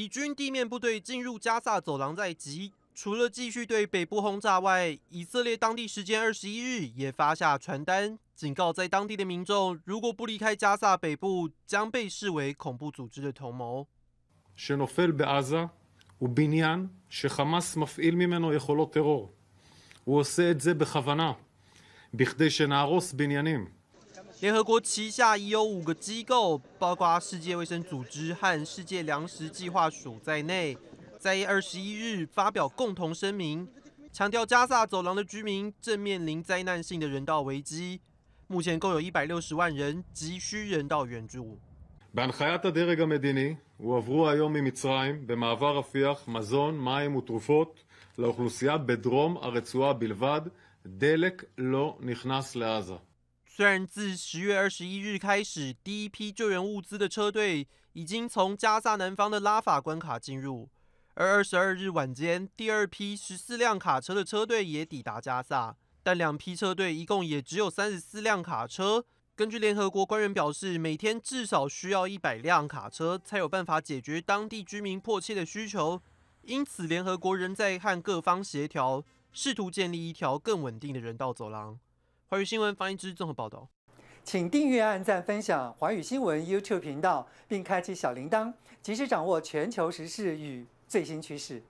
以军地面部队进入加萨走廊在即，除了继续对北部轰炸外，以色列当地时间二十一日也发下传单，警告在当地的民众，如果不离开加萨北部，将被视为恐怖组织的同谋。联合国旗下已有五个机构，包括世界卫生组织和世界粮食计划署在内，在二十一日发表共同声明，强调加萨走廊的居民正面临灾难性的人道危机，目前共有一百六十万人急需人道援助。虽然自十月二十一日开始，第一批救援物资的车队已经从加萨南方的拉法关卡进入，而二十二日晚间，第二批十四辆卡车的车队也抵达加萨，但两批车队一共也只有三十四辆卡车。根据联合国官员表示，每天至少需要一百辆卡车，才有办法解决当地居民迫切的需求。因此，联合国仍在和各方协调，试图建立一条更稳定的人道走廊。华语新闻，方一之综合报道。请订阅、按赞、分享华语新闻 YouTube 频道，并开启小铃铛，及时掌握全球时事与最新趋势。